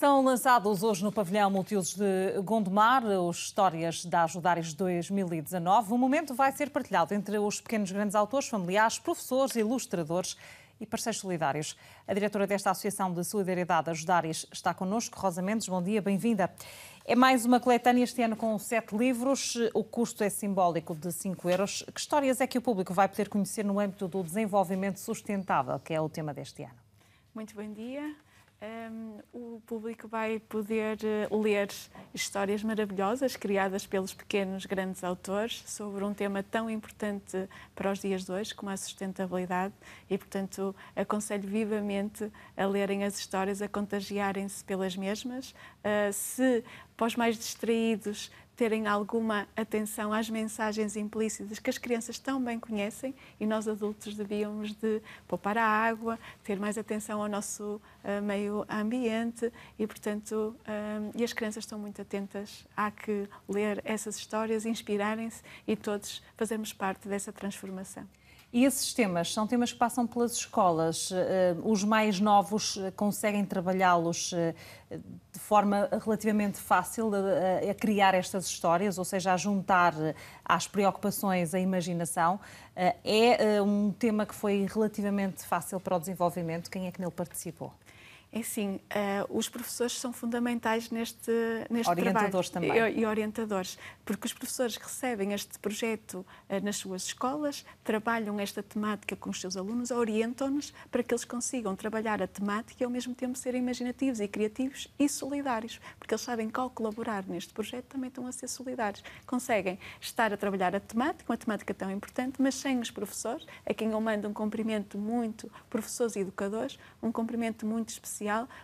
São lançados hoje no pavilhão Multiusos de Gondomar os Histórias da Ajudares 2019. O momento vai ser partilhado entre os pequenos grandes autores, familiares, professores, ilustradores e parceiros solidários. A diretora desta Associação de Solidariedade Ajudares está connosco, Rosa Mendes. Bom dia, bem-vinda. É mais uma coletânea este ano com sete livros. O custo é simbólico de 5 euros. Que histórias é que o público vai poder conhecer no âmbito do desenvolvimento sustentável, que é o tema deste ano? Muito bom dia. Um, o público vai poder eh, ler histórias maravilhosas criadas pelos pequenos grandes autores sobre um tema tão importante para os dias de hoje como a sustentabilidade e, portanto, aconselho vivamente a lerem as histórias, a contagiarem-se pelas mesmas. Uh, se para os mais distraídos terem alguma atenção às mensagens implícitas que as crianças tão bem conhecem e nós adultos devíamos de poupar a água, ter mais atenção ao nosso uh, meio ambiente e, portanto, eh, e as crianças estão muito atentas. a que ler essas histórias, inspirarem-se e todos fazermos parte dessa transformação. E esses temas são temas que passam pelas escolas. Eh, eh, os mais novos eh, conseguem trabalhá-los de forma relativamente fácil a criar estas histórias, ou seja, a juntar às preocupações a imaginação. É um tema que foi relativamente fácil para o desenvolvimento. Quem é que nele participou? É sim, uh, os professores são fundamentais neste, neste orientadores trabalho. Também. E, e, orientadores, porque os professores recebem este projeto uh, nas suas escolas, trabalham esta temática com os seus alunos, orientam-nos para que eles consigam trabalhar a temática e ao mesmo tempo serem imaginativos e criativos e solidários, porque eles sabem que ao colaborar neste projeto também estão a ser solidários. Conseguem estar a trabalhar a temática, uma temática tão importante, mas sem os professores, a quem eu mando um cumprimento muito, professores e educadores, um cumprimento muito específico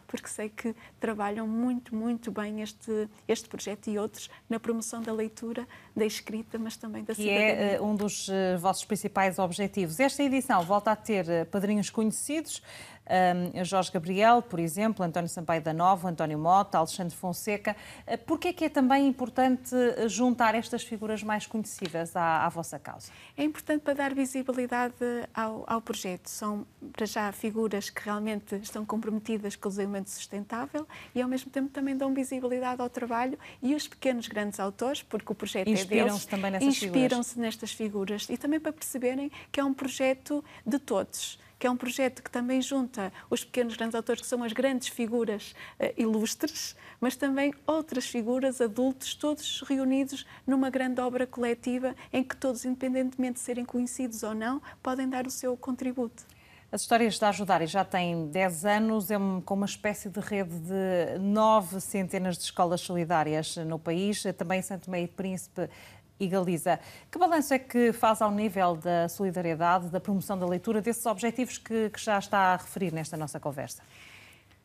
porque sei que trabalham muito, muito bem este, este projeto e outros na promoção da leitura, da escrita, mas também da que E é eh, um dos eh, vossos principais objetivos. Esta edição volta a ter eh, padrinhos conhecidos, um, Jorge Gabriel, por exemplo, António Sampaio da Nova, António Mota, Alexandre Fonseca. Uh, ah, Porquê é que é também importante ah, juntar estas figuras mais conhecidas à, à vossa causa? É importante para dar visibilidade ao, ao projeto. São, para já, figuras que realmente estão comprometidas com o desenvolvimento sustentável e, ao mesmo tempo, também dão visibilidade ao trabalho e os pequenos grandes autores, porque o projeto Inspiram é deles. Inspiram-se nestas figuras. Inspiram-se nestas figuras e também para perceberem que é um projeto de todos que é um projeto que também junta os pequenos grandes autores, que são as grandes figuras uh, ilustres, mas também outras figuras, adultos, todos reunidos numa grande obra coletiva em que todos, independentemente de serem conhecidos ou não, podem dar o seu contributo. As Histórias da Ajudar e já tem 10 anos, é com uma espécie de rede de nove centenas de escolas solidárias no país. Também em Santo Meio e Príncipe e Galiza. Que balanço é que faz ao nível da solidariedade, da promoção da leitura, desses objetivos que, que já está a referir nesta nossa conversa?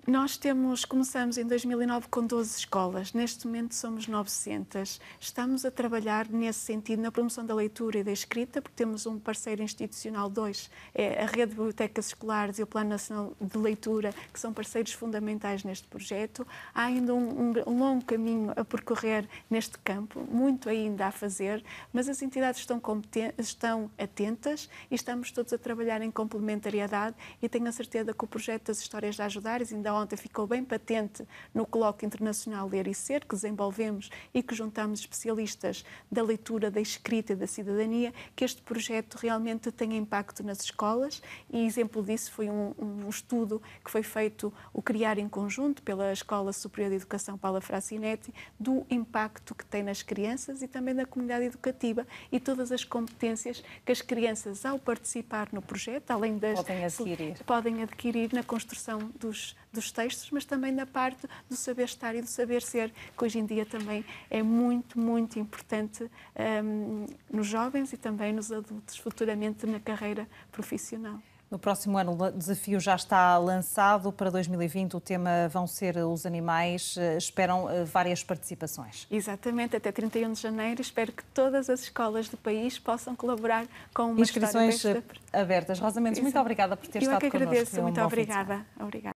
Nós temos, começamos em 2009 com 12 escolas, neste momento somos 900. Estamos a trabalhar nesse sentido, na promoção da leitura e da escrita, porque temos um parceiro institucional, dois, é a Rede de Bibliotecas Escolares e o Plano Nacional de Leitura, que são parceiros fundamentais neste projeto. Há ainda um, um, longo caminho a percorrer neste campo, muito ainda a fazer, mas as entidades estão, estão atentas e estamos todos a trabalhar em complementariedade e tenho a certeza que o projeto das Histórias de Ajudares ainda ontem ficou bem patente no Colóquio Internacional Ler e Ser, que desenvolvemos e que juntamos especialistas da leitura, da escrita e da cidadania, que este projeto realmente tenha impacto nas escolas e exemplo disso foi um, um estudo que foi feito, o Criar em Conjunto, pela Escola Superior de Educação Paula Frassinetti, do impacto que tem nas crianças e também na comunidade educativa e todas as competências que as crianças, ao participar no projeto, além das... Podem adquirir. Podem adquirir na construção dos, dos dos textos, mas também na parte do saber estar e do saber ser, que hoje em dia também é muito, muito importante um, ehm, nos jovens e também nos adultos, futuramente na carreira profissional. No próximo ano, o desafio já está lançado. Para 2020, o tema vão ser os animais. Eh, esperam eh, várias participações. Exatamente, até 31 de janeiro. Espero que todas as escolas do país possam colaborar com uma Inscrições eh, abertas. Rosa Mendes, muito obrigada por ter Eu é estado connosco. Eu que agradeço, muito um obrigada. obrigada.